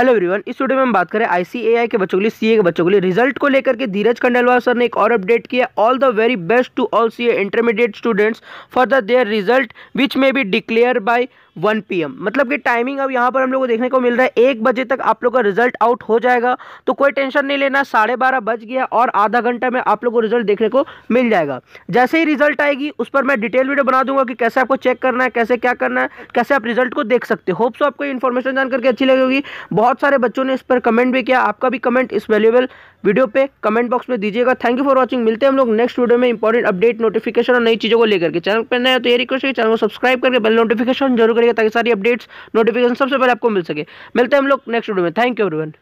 hello everyone इस video में हम बात करें आईसीएआई के बच्चों के लिए सीए के बच्चों के लिए रिजल्ट को लेकर के धीरज खंडेलवाल सर ने एक और अपडेट किया all the very best to all CA intermediate students for the their result which may be declared by 1 PM मतलब कि टाइमिंग अब यहाँ पर हम लोग को देखने को मिल रहा है एक बजे तक आप लोग का रिजल्ट आउट हो जाएगा तो कोई टेंशन नहीं लेना साढ़े बारह बज गया और आधा घंटा में आप लोग को रिजल्ट देखने को मिल जाएगा जैसे ही रिजल्ट आएगी उस पर मैं डिटेल वीडियो बना दूंगा कि कैसे आपको चेक करना है कैसे क्या करना है कैसे आप रिजल्ट को देख सकते होप्स आपको इन्फॉर्मेशन जानकर अच्छी लगेगी बहुत बहुत सारे बच्चों ने इस पर कमेंट भी किया आपका भी कमेंट इस वैल्यूएबल वीडियो पे कमेंट बॉक्स में दीजिएगा थैंक यू फॉर वॉचिंग मिलते हैं हम लोग नेक्स्ट वीडियो में इंपॉर्टेंट अपडेट नोटिफिकेशन और नई चीज़ों को लेकर के चैनल पर नया तो ये रिक्वेस्ट है चैनल को सब्सक्राइब करके बेल नोटिफिकेशन जरूर करिएगा ताकि सारी अपडेट्स नोटिफिकेशन सबसे पहले आपको मिल सके मिलते हैं हम लोग नेक्स्ट वीडियो में थैंक यू एवरीवन